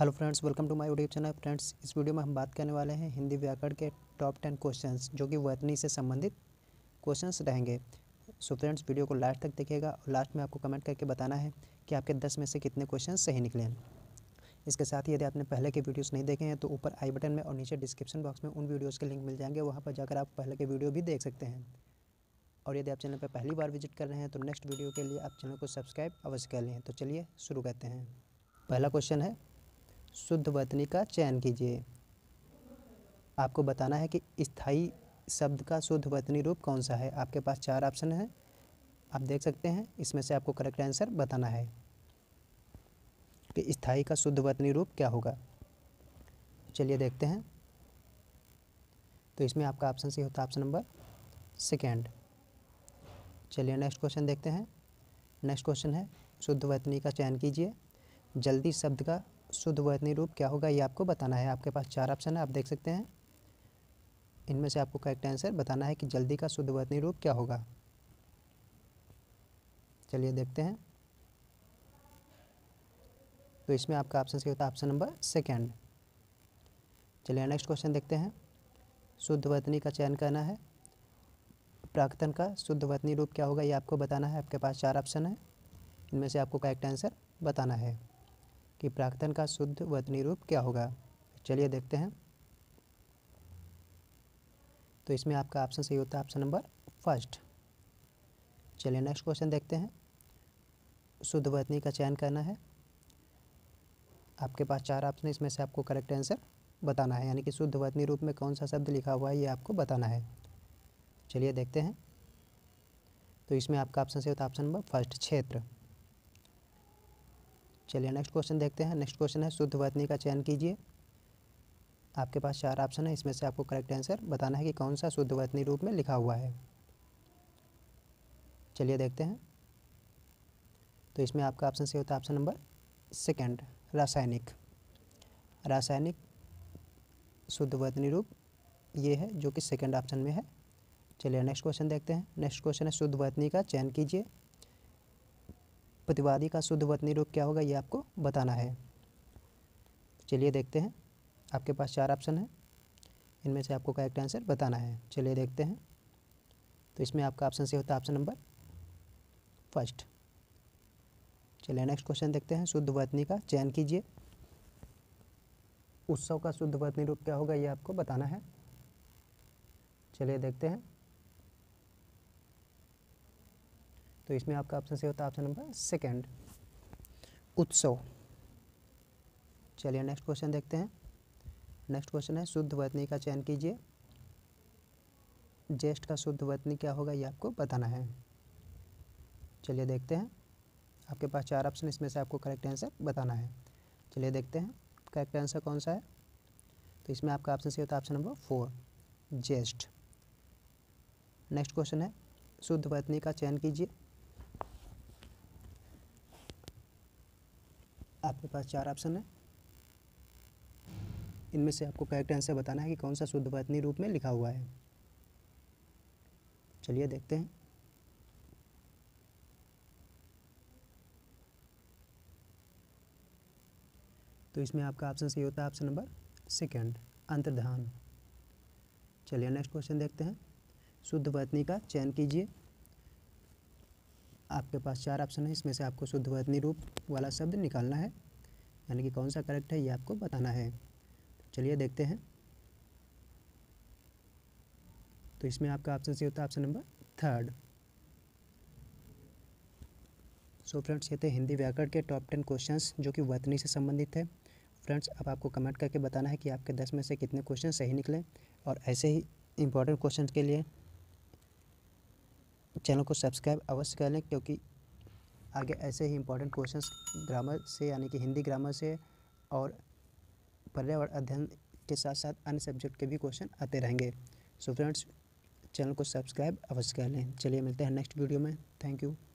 hello friends welcome to my YouTube channel friends इस video में हम बात करने वाले हैं हिंदी व्याकरण के टॉप टेन क्वेश्चंस जो कि वर्तनी से संबंधित क्वेश्चंस रहेंगे सो फ्रेंड्स वीडियो को लास्ट तक देखिएगा और लास्ट में आपको कमेंट करके बताना है कि आपके दस में से कितने क्वेश्चन सही निकले हैं इसके साथ ही यदि आपने पहले के वीडियोज़ नहीं देखे हैं तो ऊपर आई बटन में और नीचे डिस्क्रिप्शन बॉक्स में उन वीडियोज़ के लिंक मिल जाएंगे वहाँ पर जाकर आप पहले के वीडियो भी देख सकते हैं और यदि आप चैनल पर पहली बार विजिट कर रहे हैं तो नेक्स्ट वीडियो के लिए आप चैनल को सब्सक्राइब अवश्य कर लें तो चलिए शुरू करते हैं पहला क्वेश्चन है शुद्ध वतनी का चयन कीजिए आपको बताना है कि स्थाई शब्द का शुद्ध वतनी रूप कौन सा है आपके पास चार ऑप्शन है आप देख सकते हैं इसमें से आपको करेक्ट आंसर बताना है कि स्थाई का शुद्ध वतनी रूप क्या होगा चलिए देखते हैं तो इसमें आपका ऑप्शन सी होता है ऑप्शन नंबर सेकेंड चलिए नेक्स्ट क्वेश्चन देखते हैं नेक्स्ट क्वेश्चन है शुद्ध वतनी का चयन कीजिए जल्दी शब्द का शुद्ध वर्तनी रूप क्या होगा ये आपको बताना है आपके पास चार ऑप्शन है आप देख सकते हैं इनमें से आपको करेक्ट आंसर बताना है कि जल्दी का शुद्ध वर्तनी रूप क्या होगा चलिए देखते हैं तो इसमें आपका ऑप्शन क्या होता है ऑप्शन नंबर सेकेंड चलिए नेक्स्ट क्वेश्चन देखते हैं शुद्ध वर्तनी का चयन करना है प्राकतन का शुद्ध वर्तनी रूप क्या होगा ये आपको बताना है आपके पास चार ऑप्शन है इनमें से आपको करेक्ट आंसर बताना है कि प्राक्तन का शुद्ध वतनी रूप क्या होगा चलिए देखते हैं तो इसमें आपका ऑप्शन सही होता है ऑप्शन नंबर फर्स्ट चलिए नेक्स्ट क्वेश्चन देखते हैं शुद्ध वतनी का चयन करना है आपके पास चार ऑप्शन इसमें से आपको करेक्ट आंसर बताना है यानी कि शुद्ध वतनी रूप में कौन सा शब्द लिखा हुआ है ये आपको बताना है चलिए देखते हैं तो इसमें आपका ऑप्शन सही होता है ऑप्शन नंबर फर्स्ट क्षेत्र चलिए नेक्स्ट क्वेश्चन देखते हैं नेक्स्ट क्वेश्चन है शुद्ध वतनी का चयन कीजिए आपके पास चार ऑप्शन है इसमें से आपको करेक्ट आंसर बताना है कि कौन सा शुद्ध वतनी रूप में लिखा हुआ है चलिए देखते हैं तो इसमें आपका ऑप्शन से होता है ऑप्शन नंबर सेकेंड रासायनिक रासायनिक शुद्ध वतनी रूप ये है जो कि सेकेंड ऑप्शन में है चलिए नेक्स्ट क्वेश्चन देखते हैं नेक्स्ट क्वेश्चन है शुद्ध वतनी का चयन कीजिए प्रतिवादी का शुद्ध वतनी रोग क्या होगा ये आपको बताना है चलिए देखते हैं आपके पास चार ऑप्शन है इनमें से आपको करेक्ट आंसर बताना है चलिए देखते हैं तो इसमें आपका ऑप्शन से होता है ऑप्शन नंबर फर्स्ट चलिए नेक्स्ट क्वेश्चन देखते हैं शुद्ध वर्तनी का चयन कीजिए उत्सव का शुद्ध वर्तनी रूप क्या होगा ये आपको बताना है चलिए देखते हैं तो इसमें आपका ऑप्शन सही होता है ऑप्शन नंबर सेकेंड उत्सव चलिए नेक्स्ट क्वेश्चन देखते हैं नेक्स्ट क्वेश्चन है शुद्ध वतनी का चयन कीजिए ज्येष्ठ का शुद्ध वतनी क्या होगा ये आपको बताना है चलिए देखते हैं आपके पास चार ऑप्शन इसमें से आपको करेक्ट आंसर बताना है चलिए देखते हैं करेक्ट आंसर कौन सा है तो इसमें आपका ऑप्शन सही होता है ऑप्शन नंबर फोर ज्येष्ठ नेक्स्ट क्वेश्चन है शुद्ध वतनी का चयन कीजिए आपके पास चार ऑप्शन है इनमें से आपको करेक्ट आंसर बताना है कि कौन सा शुद्ध वतनी रूप में लिखा हुआ है चलिए देखते हैं तो इसमें आपका ऑप्शन सही होता है ऑप्शन नंबर सेकंड अंतर्धान चलिए नेक्स्ट क्वेश्चन देखते हैं शुद्ध वतनी का चयन कीजिए आपके पास चार ऑप्शन है इसमें से आपको शुद्ध वतनी रूप वाला शब्द निकालना है यानी कि कौन सा करेक्ट है ये आपको बताना है चलिए देखते हैं तो इसमें आपका ऑप्शन सी होता है option number third so friends ये थे हिंदी व्याकरण के टॉप टेन क्वेश्चंस जो कि वतनी से संबंधित है फ्रेंड्स अब आपको कमेंट करके बताना है कि आपके दस में से कितने क्वेश्चन सही निकले और ऐसे ही इंपॉर्टेंट क्वेश्चन के लिए चैनल को सब्सक्राइब अवश्य कर लें क्योंकि आगे ऐसे ही इंपॉर्टेंट क्वेश्चंस ग्रामर से यानी कि हिंदी ग्रामर से और पर्यावरण अध्ययन के साथ साथ अन्य सब्जेक्ट के भी क्वेश्चन आते रहेंगे सो फ्रेंड्स चैनल को सब्सक्राइब अवश्य कर लें चलिए मिलते हैं नेक्स्ट वीडियो में थैंक यू